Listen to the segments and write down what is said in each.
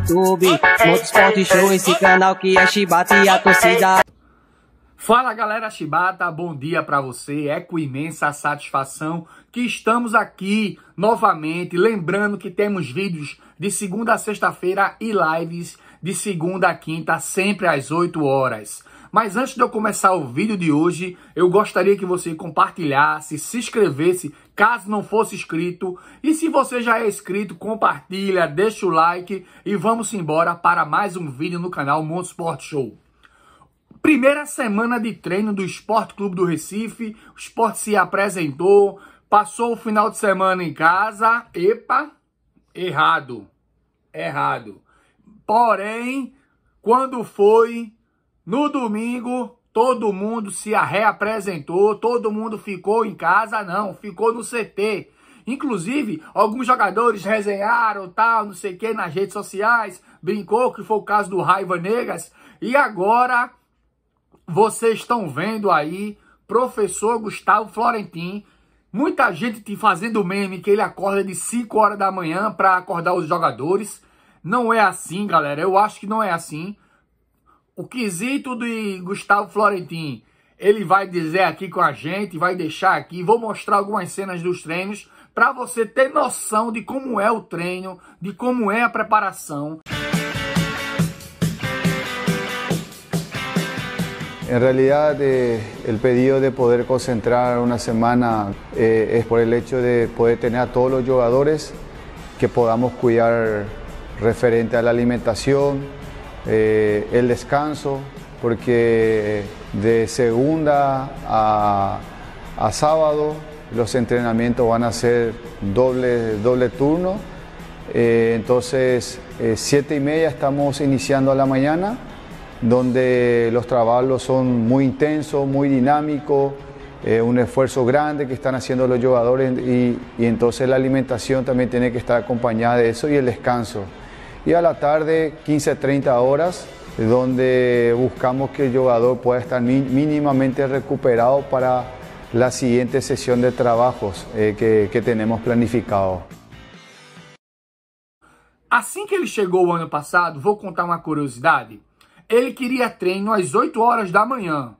YouTube. motosport Show, esse canal que é Chibata e a torcida. Fala galera Chibata, bom dia para você. É com imensa satisfação que estamos aqui novamente. Lembrando que temos vídeos de segunda a sexta-feira e lives de segunda a quinta, sempre às 8 horas. Mas antes de eu começar o vídeo de hoje, eu gostaria que você compartilhasse, se inscrevesse, caso não fosse inscrito. E se você já é inscrito, compartilha, deixa o like e vamos embora para mais um vídeo no canal Mundo Sport Show. Primeira semana de treino do Esporte Clube do Recife, o esporte se apresentou, passou o final de semana em casa, epa, errado, errado. Porém, quando foi no domingo, todo mundo se reapresentou, todo mundo ficou em casa, não, ficou no CT. Inclusive, alguns jogadores resenharam, tal, não sei o que, nas redes sociais, brincou, que foi o caso do Raiva Negas. E agora, vocês estão vendo aí, professor Gustavo Florentin, muita gente te fazendo meme que ele acorda de 5 horas da manhã para acordar os jogadores. Não é assim, galera, eu acho que não é assim o quesito de Gustavo Florentin, ele vai dizer aqui com a gente, vai deixar aqui, vou mostrar algumas cenas dos treinos para você ter noção de como é o treino, de como é a preparação. En realidad eh, el pedido de poder concentrar una semana eh, es por el hecho de poder tener a todos los jugadores que podamos cuidar referente a la alimentación, Eh, el descanso, porque eh, de segunda a, sábado los entrenamientos van a ser doble, doble turno. Eh, entonces, siete y media estamos iniciando a la mañana, donde los trabajos son muy intensos, muy dinámicos, un esfuerzo grande que están haciendo los jugadores y entonces la alimentación también tiene que estar acompañada de eso y el descanso. y a la tarde 15-30 horas donde buscamos que el jugador pueda estar mínimamente recuperado para la siguiente sesión de trabajos eh, que, que tenemos planificado. Assim que ele chegou o ano passado, vou contar uma curiosidade. Ele queria treino às 8 horas da manhã.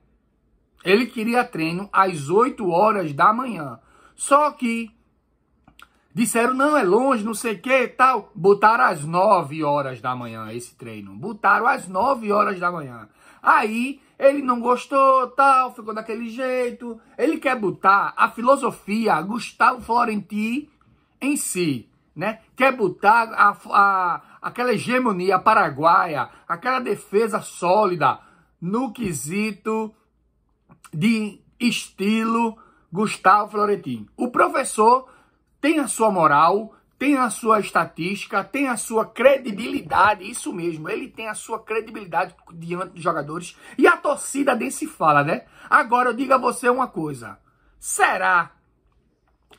Ele queria treino às 8 horas da manhã. Só que Disseram, não, é longe, não sei o que tal. Botaram às 9 horas da manhã esse treino. Botaram às 9 horas da manhã. Aí ele não gostou, tal, ficou daquele jeito. Ele quer botar a filosofia Gustavo Florenti em si, né? Quer botar a, a, aquela hegemonia paraguaia, aquela defesa sólida no quesito de estilo Gustavo Florentino. O professor tem a sua moral, tem a sua estatística, tem a sua credibilidade, isso mesmo, ele tem a sua credibilidade diante dos jogadores e a torcida nem se fala, né? Agora eu digo a você uma coisa: será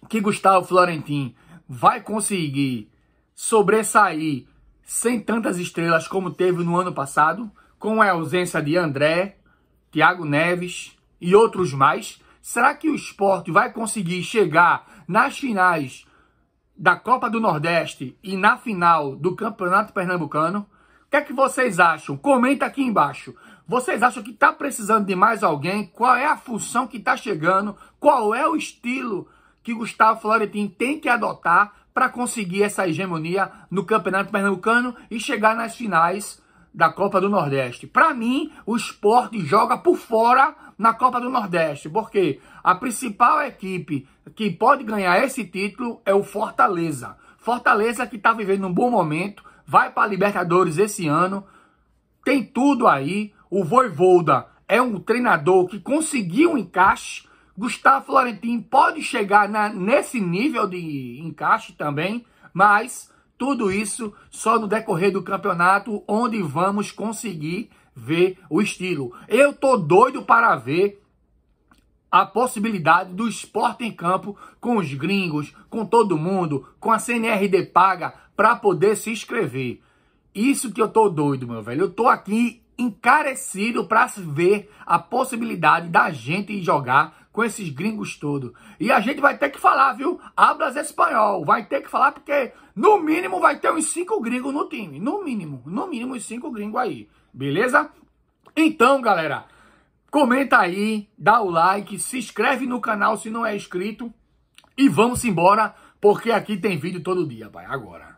que Gustavo Florentin vai conseguir sobressair sem tantas estrelas como teve no ano passado, com a ausência de André, Thiago Neves e outros mais? Será que o esporte vai conseguir chegar nas finais da Copa do Nordeste e na final do Campeonato Pernambucano? O que é que vocês acham? Comenta aqui embaixo. Vocês acham que está precisando de mais alguém? Qual é a função que está chegando? Qual é o estilo que Gustavo Florentin tem que adotar para conseguir essa hegemonia no Campeonato Pernambucano e chegar nas finais da Copa do Nordeste? Para mim, o esporte joga por fora na Copa do Nordeste, porque a principal equipe que pode ganhar esse título é o Fortaleza. Fortaleza que está vivendo um bom momento, vai para a Libertadores esse ano, tem tudo aí. O Voivolda é um treinador que conseguiu um encaixe. Gustavo Florentino pode chegar na, nesse nível de encaixe também, mas tudo isso só no decorrer do campeonato, onde vamos conseguir ver o estilo. Eu tô doido para ver a possibilidade do esporte em campo com os gringos, com todo mundo, com a CNRD paga para poder se inscrever. Isso que eu tô doido, meu velho. Eu tô aqui encarecido para ver a possibilidade da gente jogar com esses gringos todos. E a gente vai ter que falar, viu? Hablas espanhol. Vai ter que falar porque, no mínimo, vai ter uns cinco gringos no time. No mínimo. No mínimo, uns cinco gringos aí beleza? Então, galera, comenta aí, dá o like, se inscreve no canal se não é inscrito e vamos embora, porque aqui tem vídeo todo dia, pai, agora.